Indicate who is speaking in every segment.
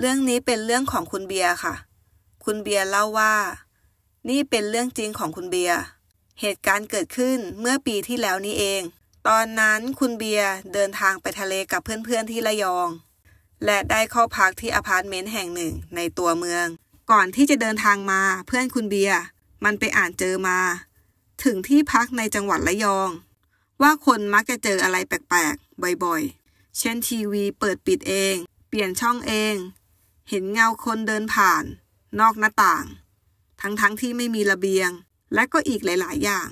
Speaker 1: เรื่องนี้เป็นเรื่องของคุณเบียร์ค่ะ คุณเบียร์เล่าว่า นี่เป็นเรื่องจริงของคุณเบียร์เหตุการณ์เกิดขึ้นเมื่อปีที่แล้วนี้เอง ตอนนั้นคุณเบียร์เดินทางไปทะเลกับเพื่อนๆที่ระยอง และได้เข้าพักที่อพาร์ตเมนต์แห่งหนึ่งในตัวเมือง ก่อนที่จะเดินทางมา เพื่อนคุณเบียร์มันไปอ่านเจอมา ถึงที่พักในจังหวัดระยอง ว่าคนมักจะเจออะไรแปลกๆ บ่อยๆ เช่นทีวีเปิดปิดเอง เปลี่ยนช่องเองเห็นเงาคนเดินผ่านนอกหน้าต่าง ทั้งๆทที่ไม่มีระเบียง และก็อีกหลายๆ อย่าง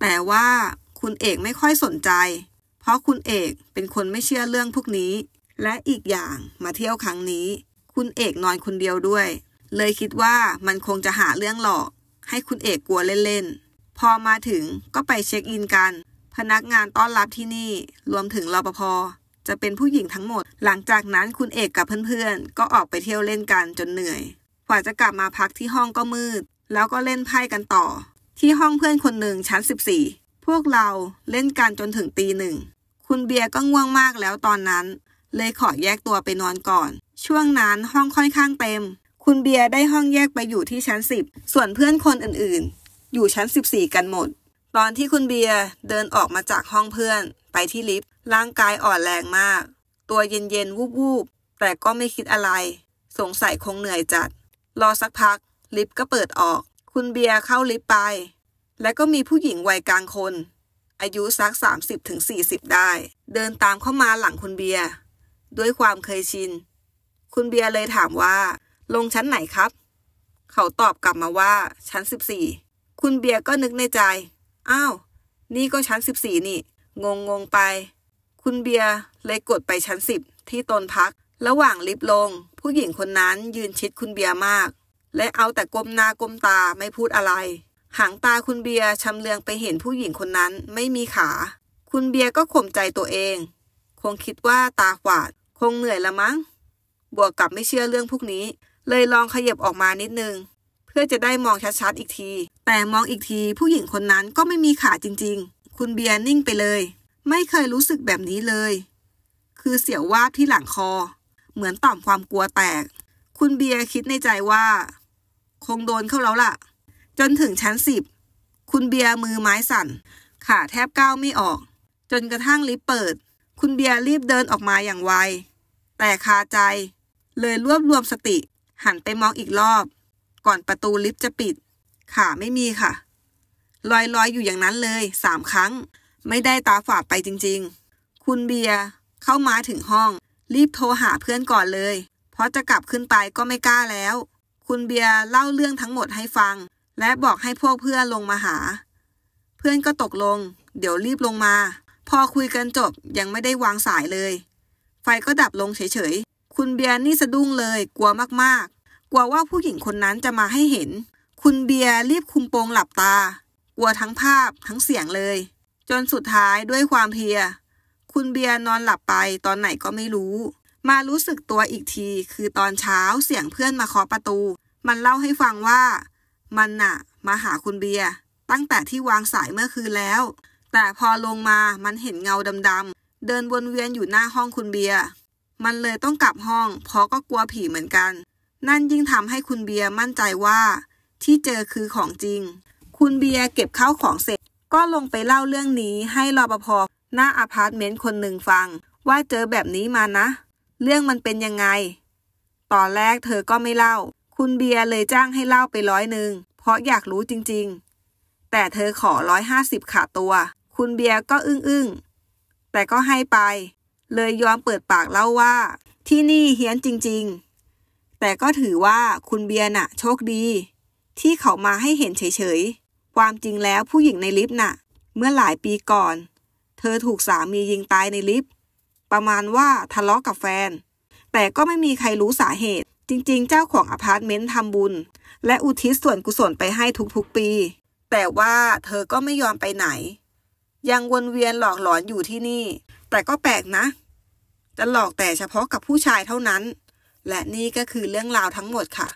Speaker 1: แต่ว่า คุณเอกไม่ค่อยสนใจ เพราะคุณเอกเป็นคนไม่เชื่อเรื่องพวกนี้ และอีกอย่างมาเที่ยวครั้งนี้ คุณเอกนอนคนเดียวด้วย เลยคิดว่ามันคงจะหาเรื่องหลอกให้คุณเอกกลัวเล่นๆพอมาถึงก็ไปเช็คอินกัน พนักงานต้อนรับที่นี่รวมถึงรปภจะเป็นผู้หญิงทั้งหมด หลังจากนั้นคุณเอกกับเพื่อนๆ ก็ออกไปเที่ยวเล่นกันจนเหนื่อยกว่าจะกลับมาพักที่ห้องก็มืด แล้วก็เล่นไพ่กันต่อ ที่ห้องเพื่อนคนหนึ่งชั้น 14 พวกเราเล่นกันจนถึงตีหนึ่ง คุณเบียร์ก็ง่วงมากแล้วตอนนั้น เลยขอแยกตัวไปนอนก่อน ช่วงนั้นห้องค่อนข้างเต็ม คุณเบียร์ได้ห้องแยกไปอยู่ที่ชั้น10ส่วนเพื่อนคนอื่นๆ อยู่ชั้น 14 กันหมดตอนที่คุณเบียร์เดินออกมาจากห้องเพื่อน ไปที่ลิฟต์ร่างกายอ่อนแรงมาก ตัวเย็นๆวูบๆแต่ก็ไม่คิดอะไร สงสัยคงเหนื่อยจัดรอสักพัก ลิฟต์ก็เปิดออก คุณเบียร์เข้าลิฟต์ไป และก็มีผู้หญิงวัยกลางคน อายุสัก 30-40 ได้ เดินตามเข้ามาหลังคุณเบียร์ด้วยความเคยชินคุณเบียร์เลยถามว่า ลงชั้นไหนครับ เขาตอบกลับมาว่าชั้น 14 คุณเบียร์ก็นึกในใจอ้าว นี่ก็ชั้นสิบสี่นี่งงงงไป คุณเบียร์เลยกดไปชั้นสิบที่ตนพัก ระหว่างลิฟต์ลง ผู้หญิงคนนั้นยืนชิดคุณเบียร์มาก และเอาแต่ก้มหน้าก้มตาไม่พูดอะไร หางตาคุณเบียร์ชำเลืองไปเห็นผู้หญิงคนนั้นไม่มีขา คุณเบียร์ก็ข่มใจตัวเอง คงคิดว่าตาขวาดคงเหนื่อยละมั้ง บวกกับไม่เชื่อเรื่องพวกนี้ เลยลองขยับออกมานิดนึง เพื่อจะได้มองชัดๆอีกทีแต่มองอีกทีผู้หญิงคนนั้นก็ไม่มีขาจริงๆ คุณเบียร์นิ่งไปเลย ไม่เคยรู้สึกแบบนี้เลย คือเสียววาบที่หลังคอ เหมือนต่อมความกลัวแตก คุณเบียร์คิดในใจว่า คงโดนเข้าแล้วล่ะ จนถึงชั้นสิบ คุณเบียร์มือไม้สั่น ขาแทบก้าวไม่ออก จนกระทั่งลิฟต์เปิด คุณเบียร์รีบเดินออกมาอย่างไวแต่คาใจเลยรวบรวมสติ หันไปมองอีกรอบ ก่อนประตูลิฟต์จะปิดค่ะไม่มีค่ะลอยลอยอยู่อย่างนั้นเลยสามครั้ง ไม่ได้ตาฝาดไปจริง ๆ คุณเบียร์เข้ามาถึงห้อง รีบโทรหาเพื่อนก่อนเลย เพราะจะกลับขึ้นไปก็ไม่กล้าแล้ว คุณเบียร์เล่าเรื่องทั้งหมดให้ฟัง และบอกให้พวกเพื่อนลงมาหา เพื่อนก็ตกลง เดี๋ยวรีบลงมาพอคุยกันจบ ยังไม่ได้วางสายเลย ไฟก็ดับลงเฉยๆคุณเบียร์นี่สะดุ้งเลย กลัวมากๆกลัวว่าผู้หญิงคนนั้นจะมาให้เห็นคุณเบียร์รีบคุมโปงหลับตา กลัวทั้งภาพทั้งเสียงเลย จนสุดท้ายด้วยความเพียคุณเบียร์นอนหลับไป ตอนไหนก็ไม่รู้ มารู้สึกตัวอีกทีคือตอนเช้าเสียงเพื่อนมาเคาะประตู มันเล่าให้ฟังว่า มันน่ะ มาหาคุณเบียร์ตั้งแต่ที่วางสายเมื่อคืนแล้ว แต่พอลงมามันเห็นเงาดำๆเดินวนเวียนอยู่หน้าห้องคุณเบียร์ มันเลยต้องกลับห้อง เพราะก็กลัวผีเหมือนกัน นั่นยิ่งทำให้คุณเบียร์มั่นใจว่าที่เจอคือของจริง คุณเบียร์เก็บข้าวของเสร็จ ก็ลงไปเล่าเรื่องนี้ให้รปภหน้าอาพาร์ตเมนต์คนหนึ่งฟัง ว่าเจอแบบนี้มานะ เรื่องมันเป็นยังไง ตอนแรกเธอก็ไม่เล่า คุณเบียร์เลยจ้างให้เล่าไปร้อยหนึ่ง เพราะอยากรู้จริง ๆ แต่เธอขอร้อยห้าสิบขาตัว คุณเบียร์ก็อึ้งอึ้งแต่ก็ให้ไป เลยยอมเปิดปากเล่าว่า ที่นี่เฮี้ยนจริงๆ แต่ก็ถือว่าคุณเบียร์น่ะโชคดีที่เขามาให้เห็นเฉยๆ ความจริงแล้วผู้หญิงในลิฟต์น่ะ เมื่อหลายปีก่อน เธอถูกสามียิงตายในลิฟต์ประมาณว่าทะเลาะกับแฟน แต่ก็ไม่มีใครรู้สาเหตุ จริงๆ เจ้าของอพาร์ตเมนต์ทำบุญ และอุทิศส่วนกุศลไปให้ทุกๆปี แต่ว่าเธอก็ไม่ยอมไปไหน ยังวนเวียนหลอกหลอนอยู่ที่นี่ แต่ก็แปลกนะ จะหลอกแต่เฉพาะกับผู้ชายเท่านั้น และนี่ก็คือเรื่องราวทั้งหมดค่ะ